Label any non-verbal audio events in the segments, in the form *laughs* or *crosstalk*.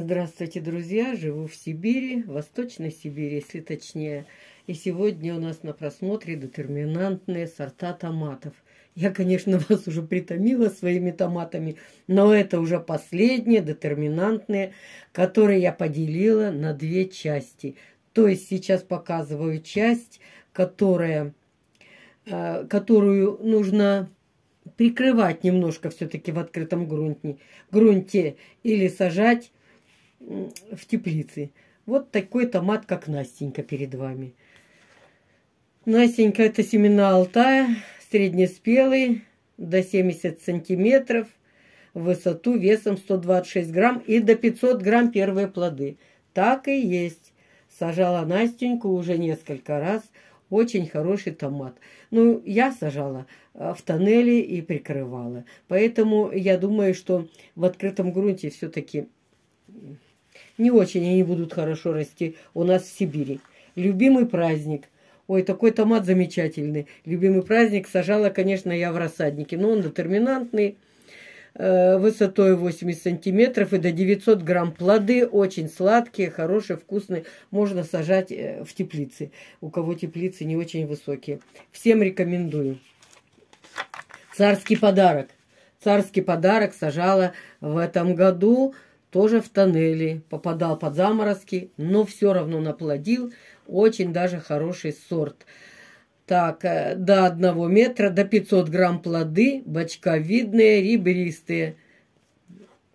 Здравствуйте, друзья! Живу в Сибири, Восточной Сибири, если точнее. И сегодня у нас на просмотре детерминантные сорта томатов. Я, конечно, *laughs* вас уже притомила своими томатами, но это уже последние детерминантные, которые я поделила на две части. То есть сейчас показываю часть, которая, э, которую нужно прикрывать немножко все-таки в открытом грунте, грунте или сажать в теплице. Вот такой томат, как Настенька перед вами. Настенька, это семена Алтая, среднеспелый, до 70 сантиметров, высоту весом 126 грамм и до 500 грамм первые плоды. Так и есть. Сажала Настеньку уже несколько раз. Очень хороший томат. Ну, я сажала э, в тоннеле и прикрывала. Поэтому я думаю, что в открытом грунте все-таки не очень они будут хорошо расти у нас в Сибири. Любимый праздник. Ой, такой томат замечательный. Любимый праздник сажала, конечно, я в рассаднике, но он детерминантный э, высотой 80 сантиметров и до 900 грамм. Плоды очень сладкие, хорошие, вкусные. Можно сажать э, в теплице, у кого теплицы не очень высокие. Всем рекомендую. Царский подарок. Царский подарок сажала в этом году тоже в тоннели, попадал под заморозки, но все равно наплодил очень даже хороший сорт. Так, э, до одного метра, до 500 грамм плоды, бочковидные, ребристые.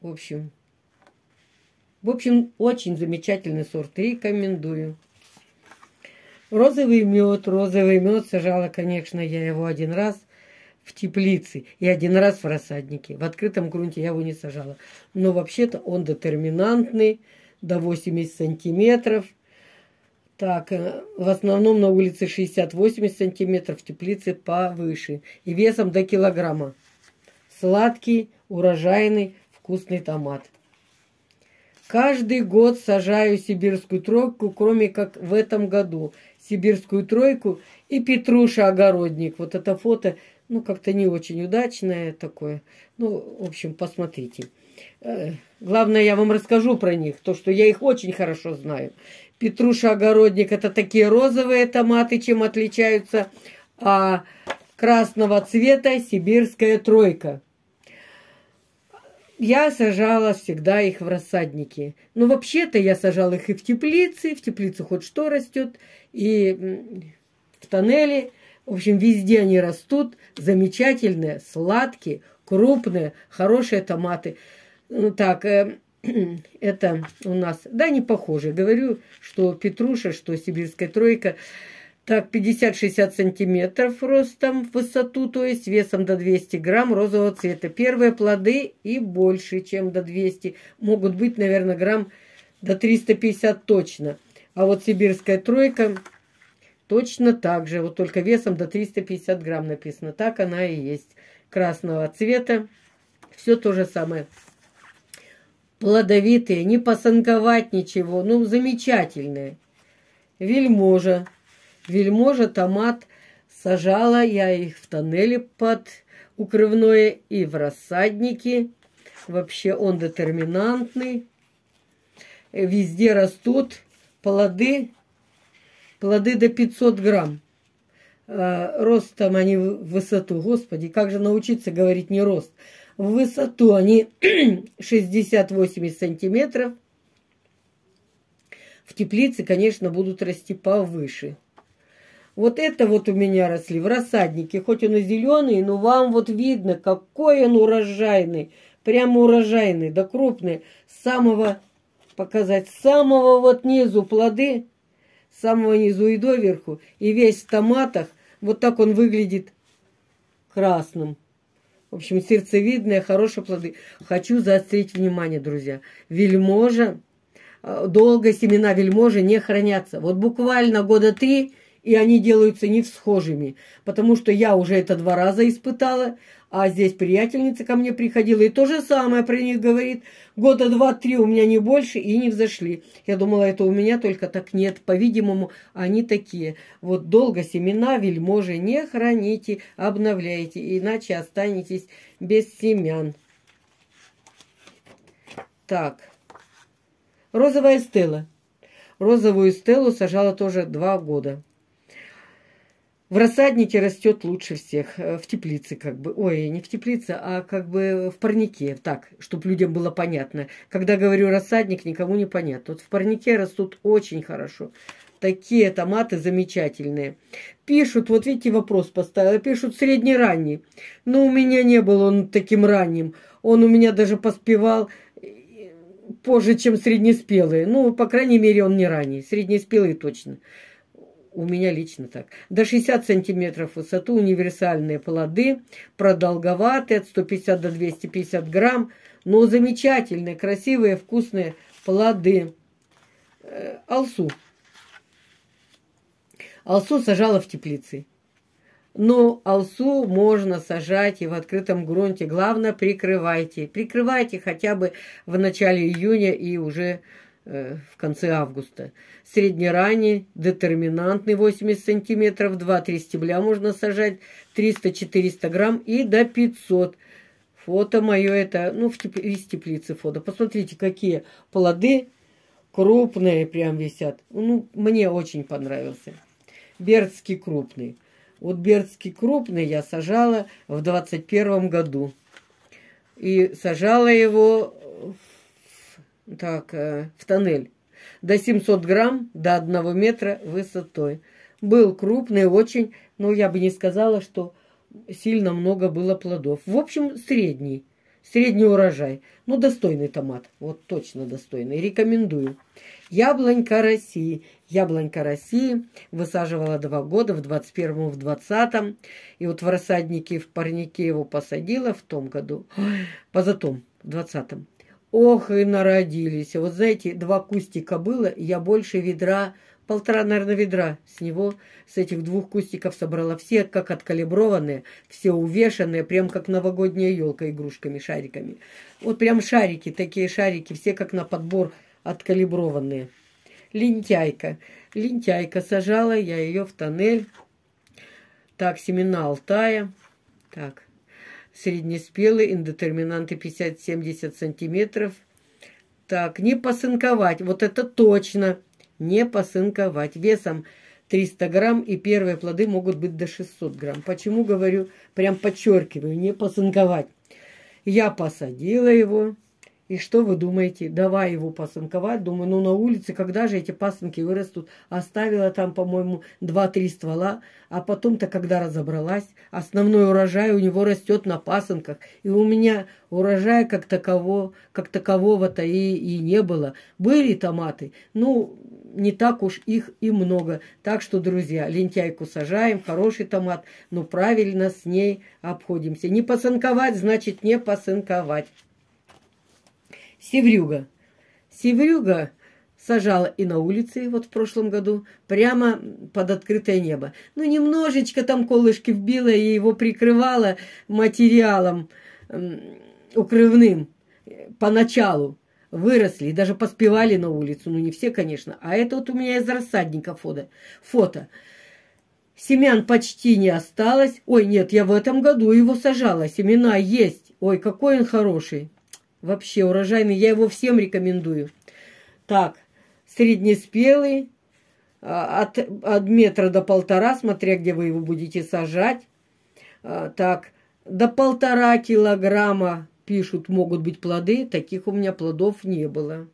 В общем, в общем, очень замечательный сорт, рекомендую. Розовый мед, розовый мед сажала, конечно, я его один раз – в теплице и один раз в рассаднике. В открытом грунте я его не сажала. Но вообще-то он детерминантный, до 80 сантиметров. Так, э, в основном на улице 60-80 сантиметров, в теплице повыше. И весом до килограмма. Сладкий, урожайный, вкусный томат. Каждый год сажаю сибирскую тройку, кроме как в этом году. Сибирскую тройку и Петруша огородник. Вот это фото ну, как-то не очень удачное такое. Ну, в общем, посмотрите. Э, главное, я вам расскажу про них, то, что я их очень хорошо знаю. Петруша-огородник – это такие розовые томаты, чем отличаются, а красного цвета – сибирская тройка. Я сажала всегда их в рассадники. ну вообще-то я сажала их и в теплице, в теплице хоть что растет, и в тоннеле – в общем, везде они растут, замечательные, сладкие, крупные, хорошие томаты. Ну, так, э, *clears throat* это у нас, да, не похоже. Говорю, что Петруша, что Сибирская тройка, так, 50-60 сантиметров ростом в высоту, то есть весом до 200 грамм розового цвета. Первые плоды и больше, чем до 200, могут быть, наверное, грамм до 350 точно. А вот сибирская тройка Точно так же, вот только весом до 350 грамм написано. Так она и есть. Красного цвета. Все то же самое. Плодовитые, не посанговать ничего. Ну, замечательные. Вельможа. Вельможа томат сажала. Я их в тоннели под укрывное и в рассадники. Вообще он детерминантный. Везде растут плоды Плоды до 500 грамм. Э, ростом они в высоту. Господи, как же научиться говорить не рост? В высоту они 60-80 *clears throat* сантиметров. В теплице, конечно, будут расти повыше. Вот это вот у меня росли в рассаднике. Хоть он и зеленый, но вам вот видно, какой он урожайный. Прямо урожайный, да крупный. С самого, показать, с самого вот низу плоды с самого низу и доверху, и весь в томатах. Вот так он выглядит красным. В общем, сердцевидные, хорошие плоды. Хочу заострить внимание, друзья. Вельможа, э, долго семена вельможи не хранятся. Вот буквально года три, и они делаются не всхожими Потому что я уже это два раза испытала. А здесь приятельница ко мне приходила и то же самое про них говорит. Года два-три у меня не больше, и не взошли. Я думала, это у меня только так нет. По-видимому, они такие. Вот долго семена вельможи не храните, обновляйте, иначе останетесь без семян. Так. Розовая стела. Розовую стелу сажала тоже два года. В рассаднике растет лучше всех, э, в теплице как бы. Ой, не в теплице, а как бы в парнике, так, чтобы людям было понятно. Когда говорю рассадник, никому не понятно. Вот в парнике растут очень хорошо. Такие томаты замечательные. Пишут, вот видите, вопрос поставила, пишут средний ранний. Но у меня не был он таким ранним. Он у меня даже поспевал э, позже, чем среднеспелые. Ну, по крайней мере, он не ранний. Среднеспелые точно у меня лично так, до 60 сантиметров в высоту, универсальные плоды, продолговатые, от 150 до 250 грамм, но замечательные, красивые, вкусные плоды. Э, алсу. Алсу сажала в теплице. Но алсу можно сажать и в открытом грунте. Главное, прикрывайте. Прикрывайте хотя бы в начале июня и уже Э, в конце августа. Среднеранний, детерминантный 80 сантиметров, 2-3 стебля можно сажать, 300-400 грамм и до 500 Фото мое это, ну, в теп... из теплицы фото. Посмотрите, какие плоды крупные прям висят. Ну, мне очень понравился. Бердский крупный. Вот бердский крупный я сажала в 21 году. И сажала его в так, э, в тоннель до 700 грамм, до 1 метра высотой. Был крупный очень, но я бы не сказала, что сильно много было плодов. В общем, средний, средний урожай. Ну, достойный томат, вот точно достойный, рекомендую. Яблонька России. Яблонька России высаживала два года, в 21-м, в 20-м. И вот в рассаднике, в парнике его посадила в том году, позатом, в 20-м. Ох, и народились. Вот за эти два кустика было, я больше ведра, полтора, наверное, ведра с него, с этих двух кустиков собрала. Все как откалиброванные, все увешанные, прям как новогодняя елка игрушками, шариками. Вот прям шарики, такие шарики, все как на подбор откалиброванные. Лентяйка. Лентяйка. Сажала я ее в тоннель. Так, семена Алтая. Так среднеспелые индетерминанты 50-70 сантиметров. Так, не посынковать, вот это точно, не посынковать. Весом 300 грамм и первые плоды могут быть до 600 грамм. Почему говорю, прям подчеркиваю, не посынковать. Я посадила его, и что вы думаете? Давай его пасынковать. Думаю, ну на улице, когда же эти пасынки вырастут? Оставила там, по-моему, 2-3 ствола. А потом-то, когда разобралась, основной урожай у него растет на пасынках. И у меня урожая как, таково, как такового-то и, и не было. Были томаты, ну, не так уж их и много. Так что, друзья, лентяйку сажаем, хороший томат, но правильно с ней обходимся. Не пасынковать, значит не пасынковать. Севрюга. Севрюга сажала и на улице, вот в прошлом году, прямо под открытое небо. Ну, немножечко там колышки вбила и его прикрывала материалом укрывным э, поначалу. Выросли, и даже поспевали на улицу. Ну, не все, конечно. А это вот у меня из рассадника фото. фото. Семян почти не осталось. Ой, нет, я в этом году его сажала. Семена есть. Ой, какой он хороший. Вообще урожайный, я его всем рекомендую. Так, среднеспелый, а, от, от метра до полтора, смотря где вы его будете сажать. А, так, до полтора килограмма, пишут, могут быть плоды. Таких у меня плодов не было.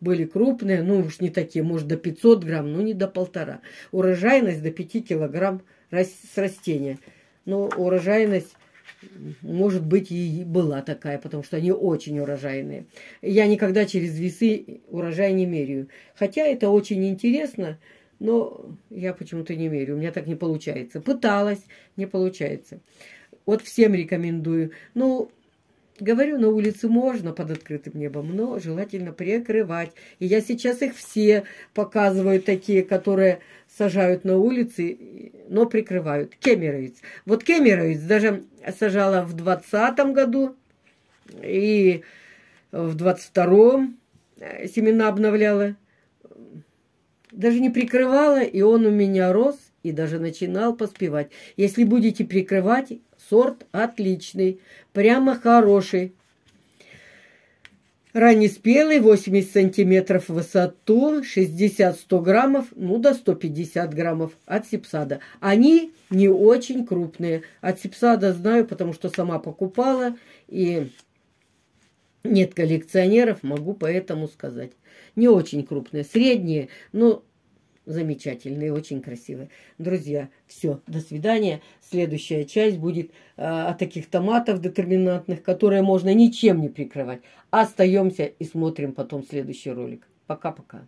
Были крупные, ну уж не такие, может, до 500 грамм, но не до полтора. Урожайность до 5 килограмм с растения. Но урожайность может быть, и была такая, потому что они очень урожайные. Я никогда через весы урожай не меряю. Хотя это очень интересно, но я почему-то не мерю, У меня так не получается. Пыталась, не получается. Вот всем рекомендую. Ну, говорю, на улице можно под открытым небом, но желательно прикрывать. И я сейчас их все показываю, такие, которые сажают на улице но прикрывают. Кемеровец. Вот Кемеровец даже сажала в 2020 году и в 22-м семена обновляла. Даже не прикрывала, и он у меня рос, и даже начинал поспевать. Если будете прикрывать, сорт отличный, прямо хороший. Раннеспелый 80 сантиметров в высоту, 60-100 граммов, ну до 150 граммов от сепсада. Они не очень крупные. От сепсада знаю, потому что сама покупала и нет коллекционеров, могу поэтому сказать. Не очень крупные, средние, но ну, замечательные, очень красивые. Друзья, все, до свидания. Следующая часть будет э, о таких томатов детерминантных, которые можно ничем не прикрывать. Остаемся и смотрим потом следующий ролик. Пока-пока.